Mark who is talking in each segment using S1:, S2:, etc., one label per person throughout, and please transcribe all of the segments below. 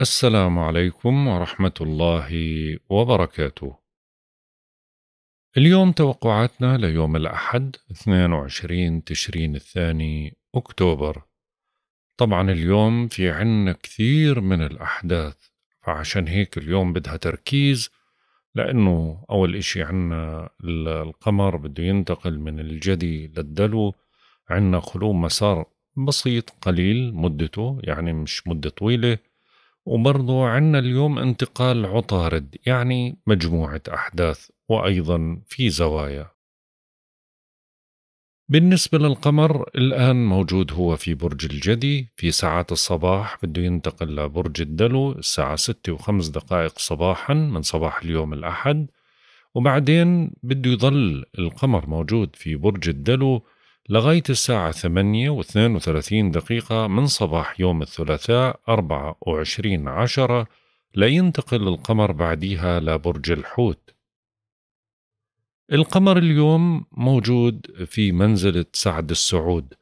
S1: السلام عليكم ورحمة الله وبركاته. اليوم توقعاتنا ليوم الأحد 22 تشرين الثاني أكتوبر. طبعا اليوم في عنا كثير من الأحداث فعشان هيك اليوم بدها تركيز لأنه أول إشي عنا القمر بده ينتقل من الجدي للدلو عنا خلو مسار بسيط قليل مدته يعني مش مدة طويلة وبرضو عنا اليوم انتقال عطارد يعني مجموعة أحداث وأيضا في زوايا بالنسبة للقمر الآن موجود هو في برج الجدي في ساعات الصباح بده ينتقل لبرج الدلو الساعة ستة وخمس دقائق صباحا من صباح اليوم الأحد وبعدين بده يظل القمر موجود في برج الدلو لغاية الساعة 8 و 32 دقيقة من صباح يوم الثلاثاء 24 عشرة لينتقل القمر بعديها لبرج الحوت القمر اليوم موجود في منزلة سعد السعود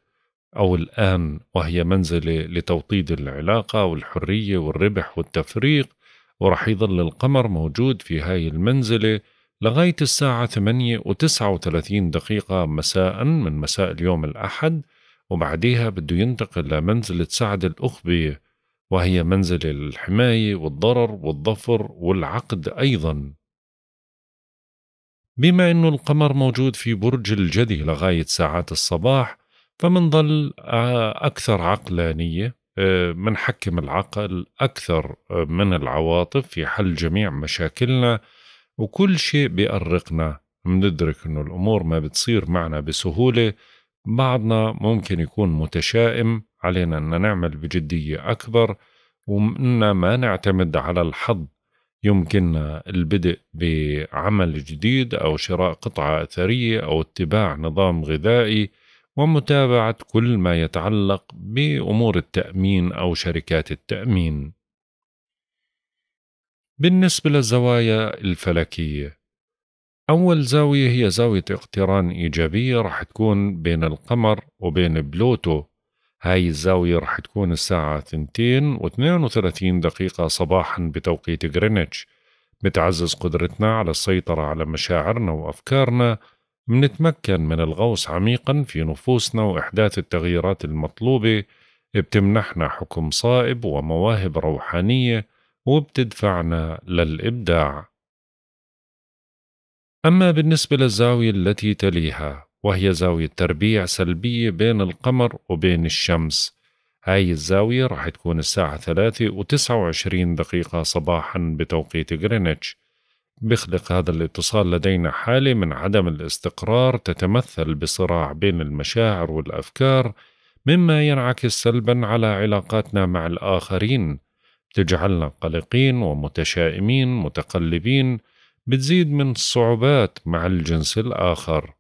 S1: أو الآن وهي منزلة لتوطيد العلاقة والحرية والربح والتفريق ورح يظل القمر موجود في هاي المنزلة لغاية الساعة 8 و 39 دقيقة مساء من مساء اليوم الأحد وبعديها بده ينتقل لمنزلة سعد الأخبي وهي منزلة الحماية والضرر والظفر والعقد أيضا بما أن القمر موجود في برج الجدي لغاية ساعات الصباح فمنظل آه، أكثر عقلانية آه، منحكم العقل أكثر آه، من العواطف في حل جميع مشاكلنا وكل شيء بيأرقنا مندرك انه الامور ما بتصير معنا بسهوله بعضنا ممكن يكون متشائم علينا ان نعمل بجديه اكبر وان ما نعتمد على الحظ يمكننا البدء بعمل جديد او شراء قطعه اثريه او اتباع نظام غذائي ومتابعه كل ما يتعلق بامور التامين او شركات التامين بالنسبة للزوايا الفلكية أول زاوية هي زاوية اقتران إيجابية رح تكون بين القمر وبين بلوتو هاي الزاوية رح تكون الساعة 2 و 32 دقيقة صباحا بتوقيت غرينتش بتعزز قدرتنا على السيطرة على مشاعرنا وأفكارنا منتمكن من الغوص عميقا في نفوسنا وإحداث التغييرات المطلوبة بتمنحنا حكم صائب ومواهب روحانية وبتدفعنا للإبداع. أما بالنسبة للزاوية التي تليها وهي زاوية تربيع سلبية بين القمر وبين الشمس هاي الزاوية راح تكون الساعة ثلاثة و وعشرين دقيقة صباحا بتوقيت غرينتش بيخلق هذا الاتصال لدينا حالة من عدم الاستقرار تتمثل بصراع بين المشاعر والأفكار مما ينعكس سلبا على علاقاتنا مع الآخرين تجعلنا قلقين ومتشائمين متقلبين بتزيد من الصعوبات مع الجنس الآخر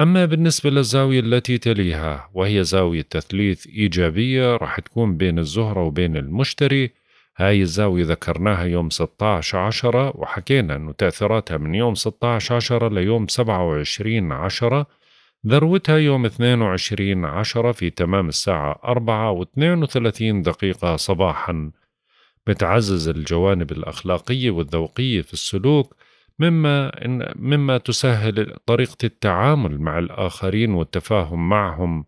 S1: أما بالنسبة للزاوية التي تليها وهي زاوية تثليث إيجابية راح تكون بين الزهرة وبين المشتري هاي الزاوية ذكرناها يوم 16 عشرة وحكينا أنه تأثيراتها من يوم 16 عشرة ليوم 27 عشرة ذروتها يوم 22 عشرة في تمام الساعة 4 و 32 دقيقة صباحا بتعزز الجوانب الأخلاقية والذوقية في السلوك مما, مما تسهل طريقة التعامل مع الآخرين والتفاهم معهم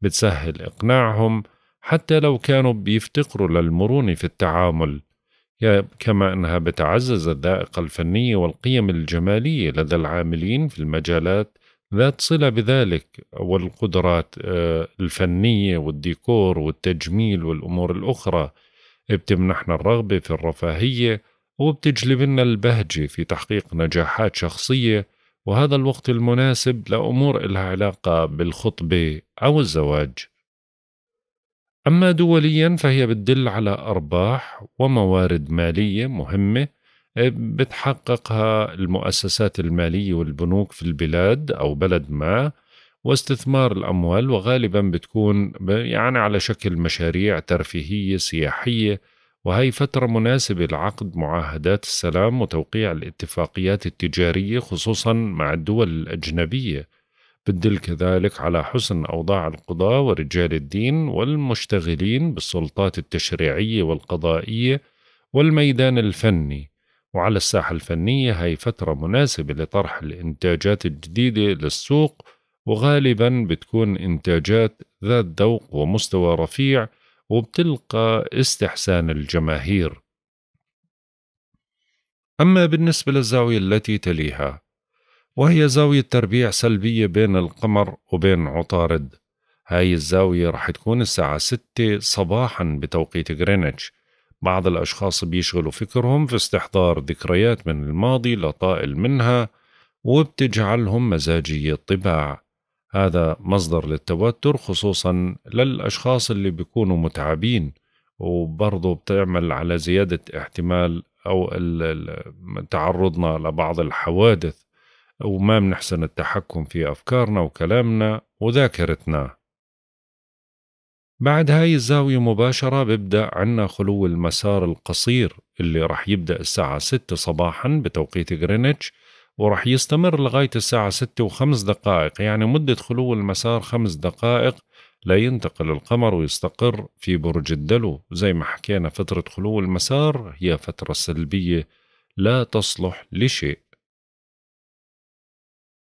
S1: بتسهل إقناعهم حتى لو كانوا بيفتقروا للمرونة في التعامل كما أنها بتعزز الذائقة الفنية والقيم الجمالية لدى العاملين في المجالات ذات صله بذلك والقدرات آه، الفنيه والديكور والتجميل والامور الاخرى بتمنحنا الرغبه في الرفاهيه وبتجلب لنا البهجه في تحقيق نجاحات شخصيه وهذا الوقت المناسب لامور لها علاقه بالخطبه او الزواج اما دوليا فهي بتدل على ارباح وموارد ماليه مهمه بتحققها المؤسسات المالية والبنوك في البلاد أو بلد ما واستثمار الأموال وغالبا بتكون يعني على شكل مشاريع ترفيهية سياحية وهي فترة مناسبة لعقد معاهدات السلام وتوقيع الاتفاقيات التجارية خصوصا مع الدول الأجنبية بتدل كذلك على حسن أوضاع القضاة ورجال الدين والمشتغلين بالسلطات التشريعية والقضائية والميدان الفني وعلى الساحة الفنية هي فترة مناسبة لطرح الإنتاجات الجديدة للسوق وغالبا بتكون إنتاجات ذات ذوق ومستوى رفيع وبتلقى استحسان الجماهير أما بالنسبة للزاوية التي تليها وهي زاوية تربيع سلبية بين القمر وبين عطارد هاي الزاوية رح تكون الساعة 6 صباحا بتوقيت غرينتش بعض الأشخاص بيشغلوا فكرهم في استحضار ذكريات من الماضي لطائل منها وبتجعلهم مزاجي الطباع هذا مصدر للتوتر خصوصا للأشخاص اللي بيكونوا متعبين وبرضه بتعمل على زيادة احتمال أو تعرضنا لبعض الحوادث وما بنحسن التحكم في أفكارنا وكلامنا وذاكرتنا بعد هاي الزاوية مباشرة ببدأ عنا خلو المسار القصير اللي رح يبدأ الساعة 6 صباحا بتوقيت غرينتش ورح يستمر لغاية الساعة 6 وخمس دقائق يعني مدة خلو المسار خمس دقائق لينتقل القمر ويستقر في برج الدلو زي ما حكينا فترة خلو المسار هي فترة سلبية لا تصلح لشيء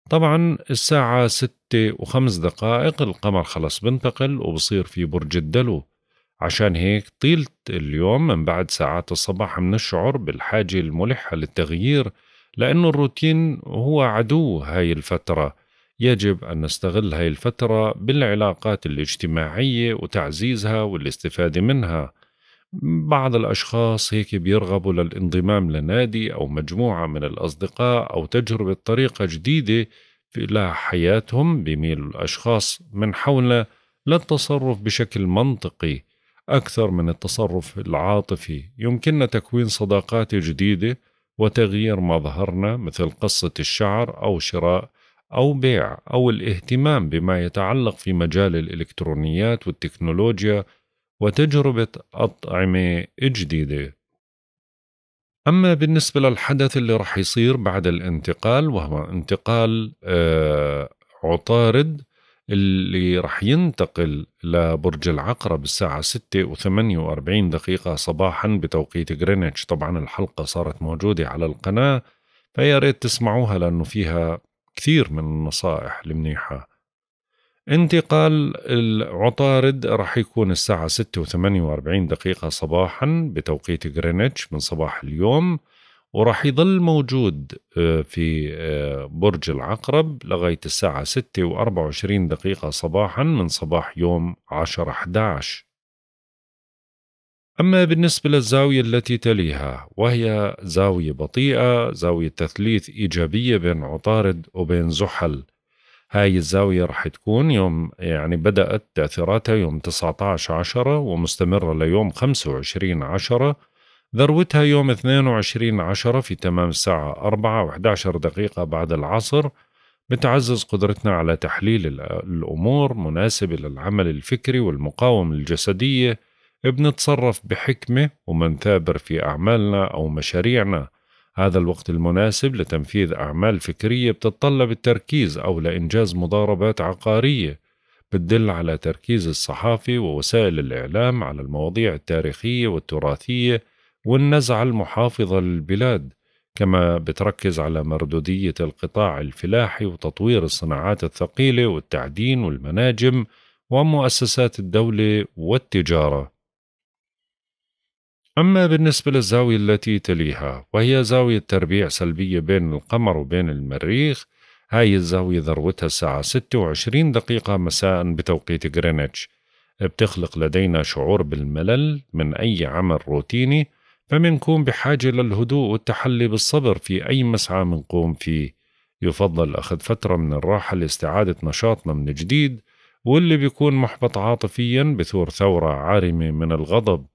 S1: طبعا الساعة ستة وخمس دقائق القمر خلص بنتقل وبصير في برج الدلو عشان هيك طيلة اليوم من بعد ساعات الصباح منشعر بالحاجة الملحة للتغيير لأنه الروتين هو عدو هاي الفترة يجب أن نستغل هاي الفترة بالعلاقات الاجتماعية وتعزيزها والاستفادة منها بعض الأشخاص هيك بيرغبوا للانضمام لنادي أو مجموعة من الأصدقاء أو تجربة طريقة جديدة لحياتهم بميل الأشخاص من حولنا للتصرف بشكل منطقي أكثر من التصرف العاطفي يمكننا تكوين صداقات جديدة وتغيير مظهرنا مثل قصة الشعر أو شراء أو بيع أو الاهتمام بما يتعلق في مجال الإلكترونيات والتكنولوجيا وتجربة أطعمة جديدة أما بالنسبة للحدث اللي رح يصير بعد الانتقال وهو انتقال آه، عطارد اللي رح ينتقل لبرج العقرب الساعة 6 و 48 دقيقة صباحا بتوقيت غرينتش طبعا الحلقة صارت موجودة على القناة فيا ريت تسمعوها لأنه فيها كثير من النصائح المنيحة انتقال العطارد راح يكون الساعة 6 و48 دقيقة صباحا بتوقيت غرينتش من صباح اليوم وراح يظل موجود آه، في آه، برج العقرب لغاية الساعة 6 و24 دقيقة صباحا من صباح يوم 10 11 أما بالنسبة للزاوية التي تليها وهي زاوية بطيئة زاوية تثليث إيجابية بين عطارد وبين زحل هاي الزاوية رح تكون يوم يعني بدأت تأثيراتها يوم 19 عشرة ومستمرة ليوم 25 عشرة ذروتها يوم 22 عشرة في تمام الساعة 4 و11 دقيقة بعد العصر بتعزز قدرتنا على تحليل الأمور مناسبة للعمل الفكري والمقاومة الجسدية بنتصرف بحكمة ومنثابر في أعمالنا أو مشاريعنا هذا الوقت المناسب لتنفيذ أعمال فكرية بتتطلب التركيز أو لإنجاز مضاربات عقارية بتدل على تركيز الصحافي ووسائل الإعلام على المواضيع التاريخية والتراثية والنزعة المحافظة للبلاد كما بتركز على مردودية القطاع الفلاحي وتطوير الصناعات الثقيلة والتعدين والمناجم ومؤسسات الدولة والتجارة أما بالنسبة للزاوية التي تليها وهي زاوية تربيع سلبية بين القمر وبين المريخ هاي الزاوية ذروتها الساعة 26 دقيقة مساء بتوقيت غرينتش بتخلق لدينا شعور بالملل من أي عمل روتيني فمنكون بحاجة للهدوء والتحلي بالصبر في أي مسعى منقوم فيه يفضل أخذ فترة من الراحة لاستعادة نشاطنا من جديد واللي بيكون محبط عاطفيا بثور ثورة عارمة من الغضب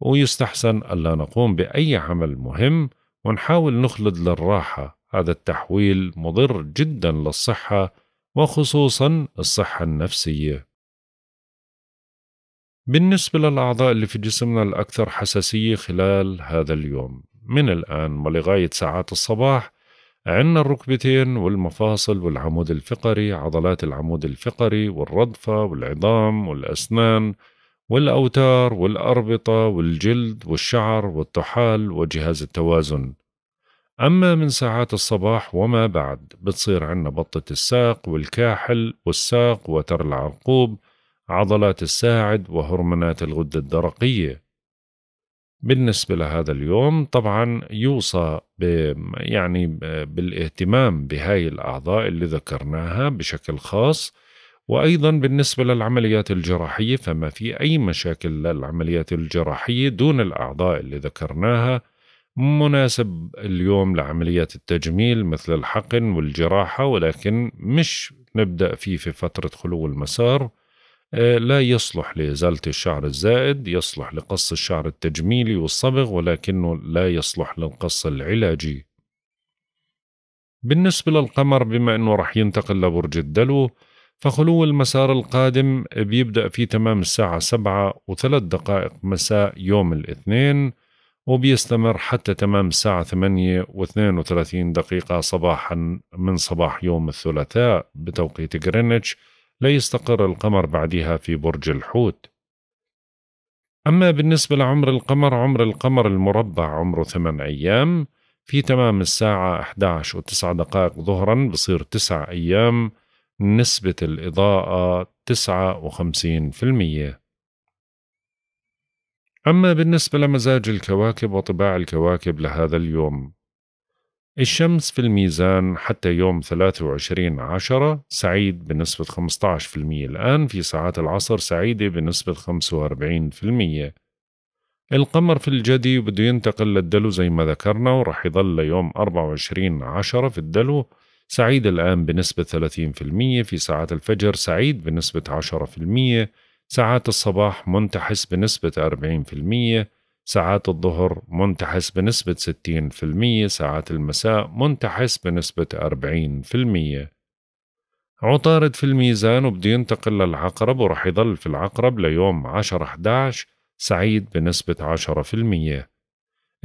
S1: ويستحسن ألا نقوم بأي عمل مهم ونحاول نخلد للراحة هذا التحويل مضر جدا للصحة وخصوصا الصحة النفسية بالنسبة للأعضاء اللي في جسمنا الأكثر حساسية خلال هذا اليوم من الآن ولغاية ساعات الصباح عندنا الركبتين والمفاصل والعمود الفقري عضلات العمود الفقري والرضفة والعظام والأسنان والأوتار والأربطة والجلد والشعر والطحال وجهاز التوازن أما من ساعات الصباح وما بعد بتصير عنا بطة الساق والكاحل والساق وتر العرقوب عضلات الساعد وهرمونات الغدة الدرقية بالنسبة لهذا اليوم طبعا يوصى ب يعني بالاهتمام بهاي الأعضاء اللي ذكرناها بشكل خاص وأيضا بالنسبة للعمليات الجراحية فما في أي مشاكل للعمليات الجراحية دون الأعضاء اللي ذكرناها مناسب اليوم لعمليات التجميل مثل الحقن والجراحة ولكن مش نبدأ فيه في فترة خلو المسار آه، لا يصلح لإزالة الشعر الزائد يصلح لقص الشعر التجميلي والصبغ ولكنه لا يصلح للقص العلاجي بالنسبة للقمر بما أنه رح ينتقل لبرج الدلو فخلو المسار القادم بيبدأ في تمام الساعة سبعة وثلاث دقائق مساء يوم الاثنين وبيستمر حتى تمام الساعة ثمانية واثنين وثلاثين دقيقة صباحا من صباح يوم الثلاثاء بتوقيت غرينتش ليستقر القمر بعدها في برج الحوت أما بالنسبة لعمر القمر عمر القمر المربع عمره ثمان أيام في تمام الساعة 11 و9 دقائق ظهرا بصير تسع أيام نسبة الإضاءة 59%. أما بالنسبة لمزاج الكواكب وطباع الكواكب لهذا اليوم الشمس في الميزان حتى يوم 23 عشرة سعيد بنسبة 15% الآن في ساعات العصر سعيدة بنسبة 45% القمر في الجدي بده ينتقل للدلو زي ما ذكرنا ورح يضل ليوم 24 عشرة في الدلو سعيد الآن بنسبة 30% في ساعات الفجر سعيد بنسبة 10% ساعات الصباح منتحس بنسبة 40% ساعات الظهر منتحس بنسبة 60% ساعات المساء منتحس بنسبة 40% عطارد في الميزان وبده ينتقل للعقرب ورح يظل في العقرب ليوم 10 11 سعيد بنسبة 10%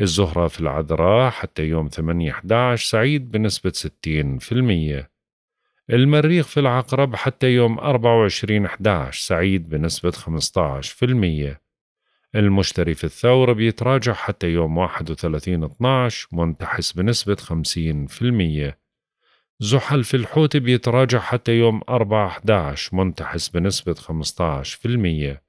S1: الزهرة في العذراء حتى يوم 8/11 سعيد بنسبة 60% المريخ في العقرب حتى يوم 24/11 سعيد بنسبة 15% المشتري في الثور بيتراجع حتى يوم 31/12 منتحس بنسبة 50% زحل في الحوت بيتراجع حتى يوم 4/11 منتحس بنسبة 15%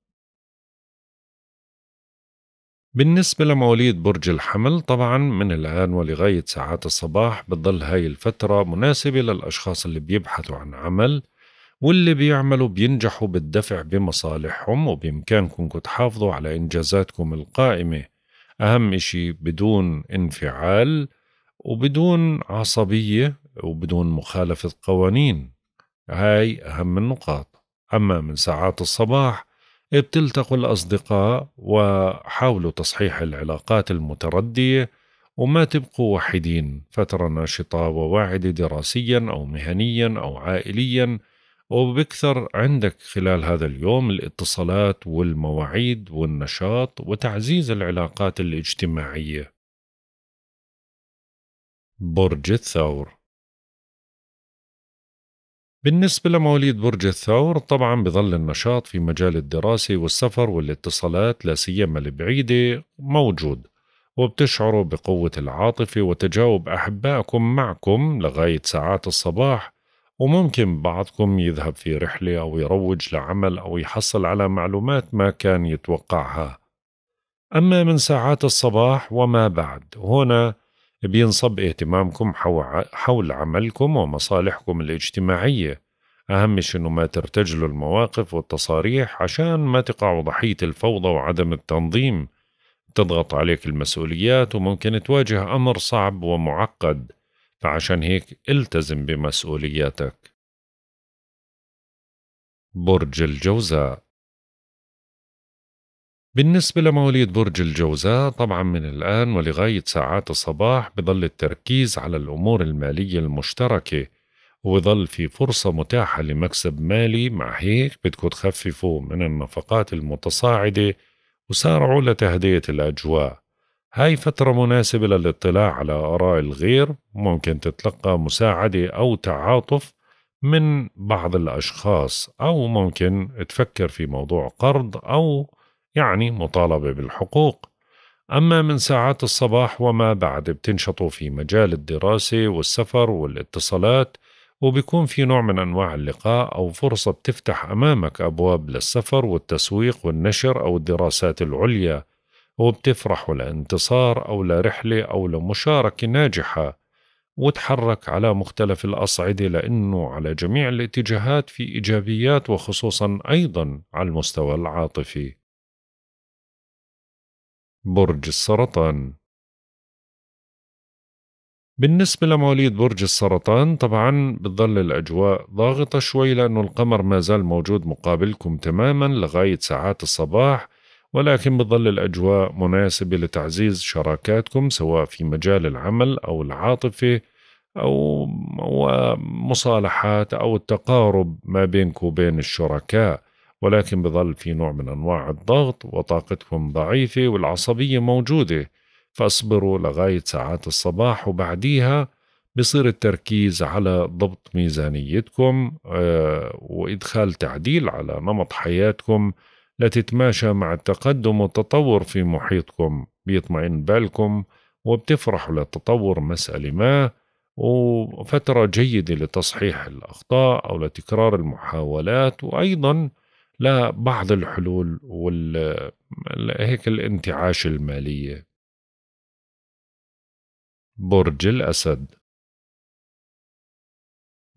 S1: بالنسبة لمواليد برج الحمل طبعا من الآن ولغاية ساعات الصباح بتضل هاي الفترة مناسبة للأشخاص اللي بيبحثوا عن عمل واللي بيعملوا بينجحوا بالدفع بمصالحهم وبإمكانكم تحافظوا على إنجازاتكم القائمة أهم إشي بدون انفعال وبدون عصبية وبدون مخالفة قوانين هاي أهم النقاط أما من ساعات الصباح بتلتقوا الأصدقاء وحاولوا تصحيح العلاقات المتردية وما تبقوا وحيدين فترة نشطة وواعدة دراسيا أو مهنيا أو عائليا وبكثر عندك خلال هذا اليوم الاتصالات والمواعيد والنشاط وتعزيز العلاقات الاجتماعية برج الثور بالنسبة لمواليد برج الثور طبعا بظل النشاط في مجال الدراسة والسفر والاتصالات لا سيما البعيدة موجود وبتشعروا بقوة العاطفة وتجاوب أحبائكم معكم لغاية ساعات الصباح وممكن بعضكم يذهب في رحلة أو يروج لعمل أو يحصل على معلومات ما كان يتوقعها أما من ساعات الصباح وما بعد هنا بينصب اهتمامكم حول عملكم ومصالحكم الاجتماعية أهم شيء إنه ما ترتجلوا المواقف والتصاريح عشان ما تقعوا ضحية الفوضى وعدم التنظيم تضغط عليك المسؤوليات وممكن تواجه أمر صعب ومعقد فعشان هيك التزم بمسؤولياتك برج الجوزاء بالنسبة لمواليد برج الجوزاء طبعا من الآن ولغاية ساعات الصباح بظل التركيز على الأمور المالية المشتركة وظل في فرصة متاحة لمكسب مالي مع هيك بدكم تخففوا من النفقات المتصاعدة وسارعوا لتهدئة الأجواء هاي فترة مناسبة للاطلاع على آراء الغير ممكن تتلقى مساعدة أو تعاطف من بعض الأشخاص أو ممكن تفكر في موضوع قرض أو يعني مطالبة بالحقوق أما من ساعات الصباح وما بعد بتنشطوا في مجال الدراسة والسفر والاتصالات وبيكون في نوع من أنواع اللقاء أو فرصة بتفتح أمامك أبواب للسفر والتسويق والنشر أو الدراسات العليا وبتفرحوا لانتصار أو لرحلة أو لمشاركة ناجحة وتحرك على مختلف الأصعدة لأنه على جميع الاتجاهات في إيجابيات وخصوصا أيضا على المستوى العاطفي برج السرطان بالنسبة لمواليد برج السرطان طبعا بتظل الأجواء ضاغطة شوي لأنه القمر ما زال موجود مقابلكم تماما لغاية ساعات الصباح ولكن بتظل الأجواء مناسبة لتعزيز شراكاتكم سواء في مجال العمل أو العاطفة أو مصالحات أو التقارب ما بينك وبين الشركاء ولكن بظل في نوع من أنواع الضغط وطاقتكم ضعيفة والعصبية موجودة فاصبروا لغاية ساعات الصباح وبعديها بصير التركيز على ضبط ميزانيتكم آه، وإدخال تعديل على نمط حياتكم لتتماشى مع التقدم والتطور في محيطكم بيطمئن بالكم وبتفرحوا للتطور مسألة ما وفترة جيدة لتصحيح الأخطاء أو لتكرار المحاولات وأيضا لبعض الحلول وال هيك الانتعاش المالية برج الأسد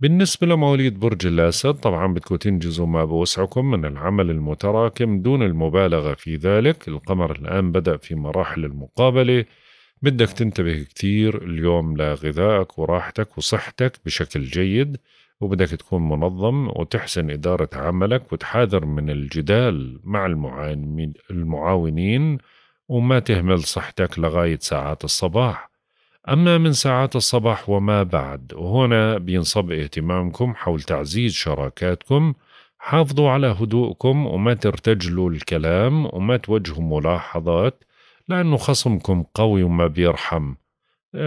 S1: بالنسبة لمواليد برج الأسد طبعا بدكم تنجزوا ما بوسعكم من العمل المتراكم دون المبالغة في ذلك القمر الآن بدأ في مراحل المقابلة بدك تنتبه كثير اليوم لغذائك وراحتك وصحتك بشكل جيد وبدك تكون منظم وتحسن إدارة عملك وتحاذر من الجدال مع المعاونين وما تهمل صحتك لغاية ساعات الصباح أما من ساعات الصباح وما بعد وهنا بينصب اهتمامكم حول تعزيز شراكاتكم حافظوا على هدوءكم وما ترتجلوا الكلام وما توجهوا ملاحظات لأنه خصمكم قوي وما بيرحم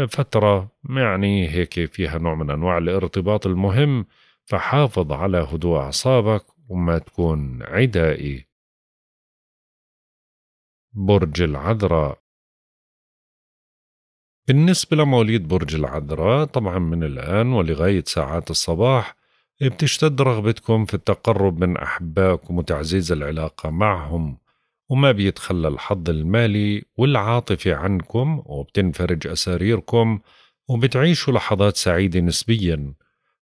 S1: فترة يعني هيك فيها نوع من أنواع الارتباط المهم فحافظ على هدوء أعصابك وما تكون عدائي برج العذراء بالنسبة لمواليد برج العذراء طبعا من الآن ولغاية ساعات الصباح بتشتد رغبتكم في التقرب من أحبائكم وتعزيز العلاقة معهم وما بيتخلى الحظ المالي والعاطفي عنكم وبتنفرج أساريركم وبتعيشوا لحظات سعيدة نسبيا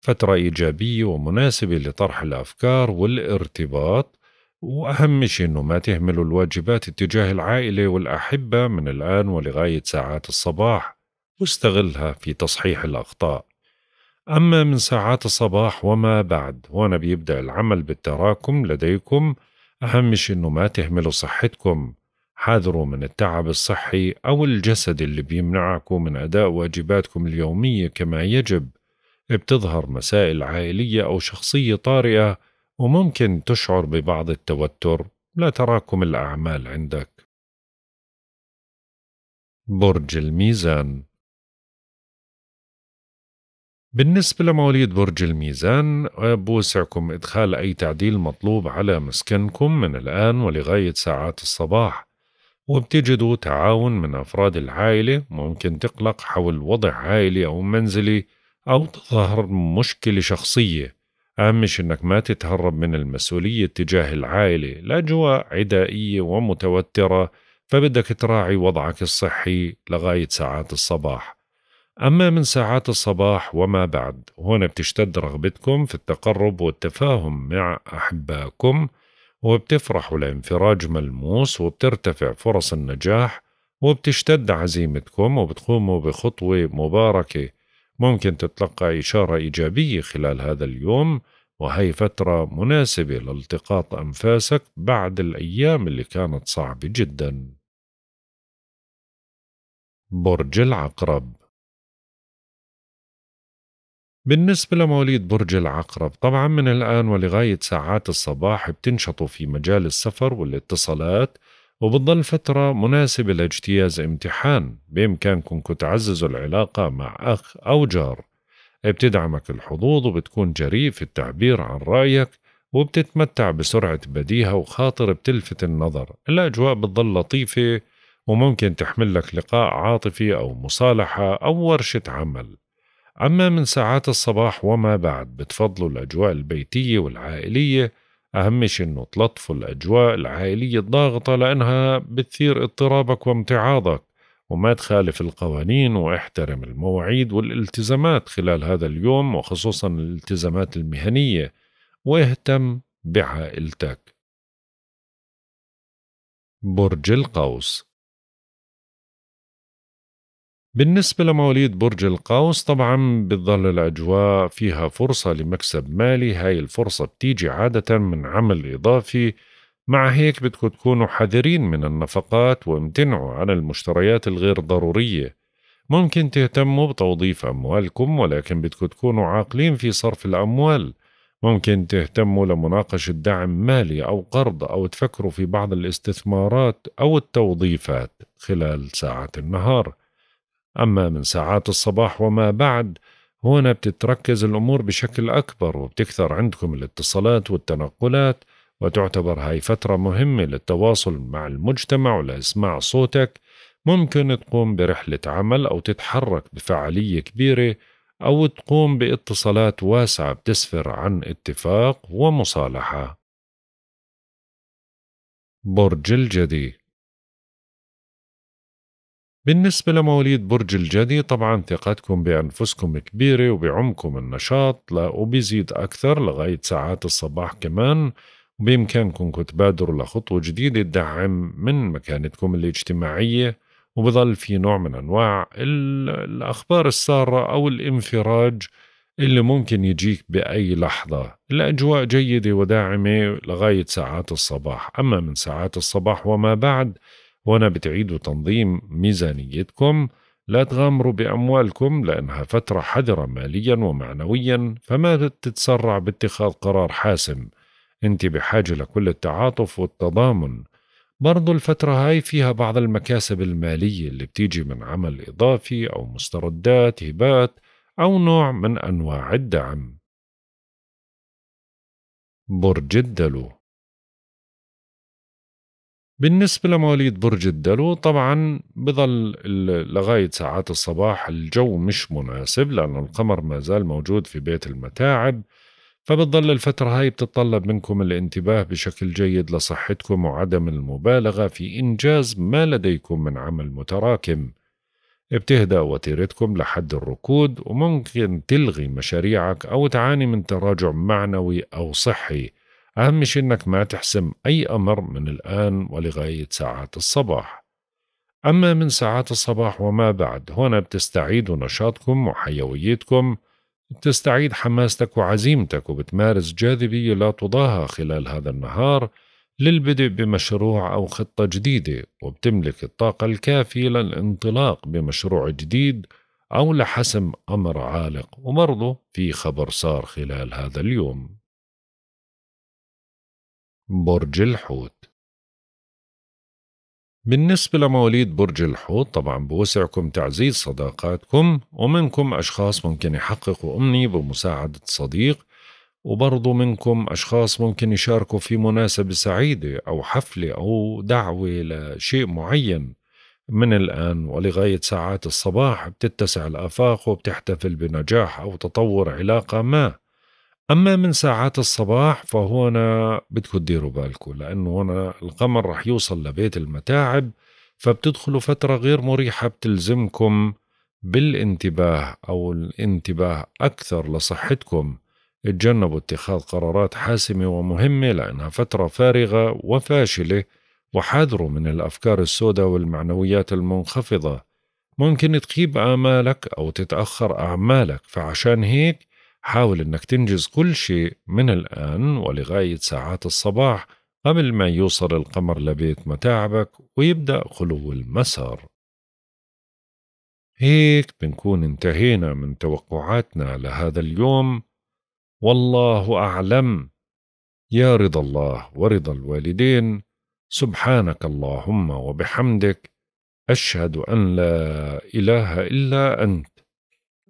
S1: فترة إيجابية ومناسبة لطرح الأفكار والارتباط وأهم شيء أنه ما تهملوا الواجبات اتجاه العائلة والأحبة من الآن ولغاية ساعات الصباح واستغلها في تصحيح الأخطاء أما من ساعات الصباح وما بعد هنا بيبدأ العمل بالتراكم لديكم أهم شي إنه ما تهملوا صحتكم حاذروا من التعب الصحي أو الجسد اللي بيمنعكم من أداء واجباتكم اليومية كما يجب بتظهر مسائل عائلية أو شخصية طارئة وممكن تشعر ببعض التوتر لتراكم الأعمال عندك
S2: برج الميزان
S1: بالنسبة لمواليد برج الميزان بوسعكم إدخال أي تعديل مطلوب على مسكنكم من الآن ولغاية ساعات الصباح وبتجدوا تعاون من أفراد العائلة ممكن تقلق حول وضع عائلي أو منزلي أو تظهر مشكلة شخصية أهم شيء إنك ما تتهرب من المسؤولية تجاه العائلة الأجواء عدائية ومتوترة فبدك تراعي وضعك الصحي لغاية ساعات الصباح أما من ساعات الصباح وما بعد هنا بتشتد رغبتكم في التقرب والتفاهم مع أحبائكم وبتفرحوا لانفراج ملموس وبترتفع فرص النجاح وبتشتد عزيمتكم وبتقوموا بخطوة مباركة ممكن تتلقى إشارة إيجابية خلال هذا اليوم وهي فترة مناسبة لالتقاط أنفاسك بعد الأيام اللي كانت صعبة جدا
S2: برج العقرب
S1: بالنسبة لمواليد برج العقرب طبعا من الآن ولغاية ساعات الصباح بتنشطوا في مجال السفر والاتصالات وبتضل فترة مناسبة لاجتياز امتحان بإمكانكم تعززوا العلاقة مع أخ أو جار بتدعمك الحظوظ وبتكون جريء في التعبير عن رأيك وبتتمتع بسرعة بديهة وخاطر بتلفت النظر الأجواء بتضل لطيفة وممكن تحمل لك لقاء عاطفي أو مصالحة أو ورشة عمل أما من ساعات الصباح وما بعد بتفضلوا الأجواء البيتية والعائلية أهم شيء إنه تلطفوا الأجواء العائلية الضاغطة لأنها بتثير اضطرابك وامتعاضك وما تخالف القوانين واحترم المواعيد والالتزامات خلال هذا اليوم وخصوصا الالتزامات المهنية واهتم بعائلتك برج القوس بالنسبة لمواليد برج القوس طبعا بتظل الأجواء فيها فرصة لمكسب مالي هاي الفرصة بتيجي عادة من عمل إضافي مع هيك بدكم تكونوا حذرين من النفقات وامتنعوا عن المشتريات الغير ضرورية ممكن تهتموا بتوظيف أموالكم ولكن بدكم تكونوا عاقلين في صرف الأموال ممكن تهتموا لمناقشة دعم مالي أو قرض أو تفكروا في بعض الاستثمارات أو التوظيفات خلال ساعات النهار أما من ساعات الصباح وما بعد هنا بتتركز الأمور بشكل أكبر وبتكثر عندكم الاتصالات والتنقلات وتعتبر هاي فترة مهمة للتواصل مع المجتمع ولإسماع صوتك ممكن تقوم برحلة عمل أو تتحرك بفعالية كبيرة أو تقوم باتصالات واسعة بتسفر عن اتفاق ومصالحة
S2: برج الجدي
S1: بالنسبة لمواليد برج الجدي طبعا ثقتكم بأنفسكم كبيرة وبعمكم النشاط وبيزيد أكثر لغاية ساعات الصباح كمان وبإمكانكم تبادروا لخطوة جديدة تدعم من مكانتكم الاجتماعية وبظل في نوع من أنواع الأخبار السارة أو الانفراج اللي ممكن يجيك بأي لحظة الأجواء جيدة وداعمة لغاية ساعات الصباح أما من ساعات الصباح وما بعد هنا بتعيدوا تنظيم ميزانيتكم لا تغامروا بأموالكم لأنها فترة حذرة ماليا ومعنويا فما تتسرع باتخاذ قرار حاسم أنت بحاجة لكل التعاطف والتضامن برضو الفترة هاي فيها بعض المكاسب المالية اللي بتيجي من عمل إضافي أو مستردات هبات أو نوع من أنواع الدعم برج
S2: الدلو
S1: بالنسبة لمواليد برج الدلو طبعا بظل لغاية ساعات الصباح الجو مش مناسب لأن القمر ما زال موجود في بيت المتاعب فبتظل الفترة هاي بتتطلب منكم الانتباه بشكل جيد لصحتكم وعدم المبالغة في إنجاز ما لديكم من عمل متراكم بتهدأ وتيرتكم لحد الركود وممكن تلغي مشاريعك أو تعاني من تراجع معنوي أو صحي أهم شيء إنك ما تحسم أي أمر من الآن ولغاية ساعات الصباح أما من ساعات الصباح وما بعد هنا بتستعيد نشاطكم وحيويتكم بتستعيد حماستك وعزيمتك وبتمارس جاذبية لا تضاهى خلال هذا النهار للبدء بمشروع أو خطة جديدة وبتملك الطاقة الكافية للانطلاق بمشروع جديد أو لحسم أمر عالق وبرضه في خبر صار خلال هذا اليوم برج الحوت بالنسبة لمواليد برج الحوت طبعا بوسعكم تعزيز صداقاتكم ومنكم أشخاص ممكن يحققوا أمنية بمساعدة صديق وبرضو منكم أشخاص ممكن يشاركوا في مناسبة سعيدة أو حفلة أو دعوة لشيء معين من الآن ولغاية ساعات الصباح بتتسع الآفاق وبتحتفل بنجاح أو تطور علاقة ما اما من ساعات الصباح فهنا بدكم تديروا بالكم لانه هنا القمر رح يوصل لبيت المتاعب فبتدخلوا فتره غير مريحه بتلزمكم بالانتباه او الانتباه اكثر لصحتكم اتجنبوا اتخاذ قرارات حاسمه ومهمه لانها فتره فارغه وفاشله وحاذروا من الافكار السوداء والمعنويات المنخفضه ممكن تخيب امالك او تتاخر اعمالك فعشان هيك حاول أنك تنجز كل شيء من الآن ولغاية ساعات الصباح قبل ما يوصل القمر لبيت متاعبك ويبدأ خلو المسار هيك بنكون انتهينا من توقعاتنا لهذا اليوم والله أعلم يا رضا الله ورضا الوالدين سبحانك اللهم وبحمدك أشهد أن لا إله إلا أنت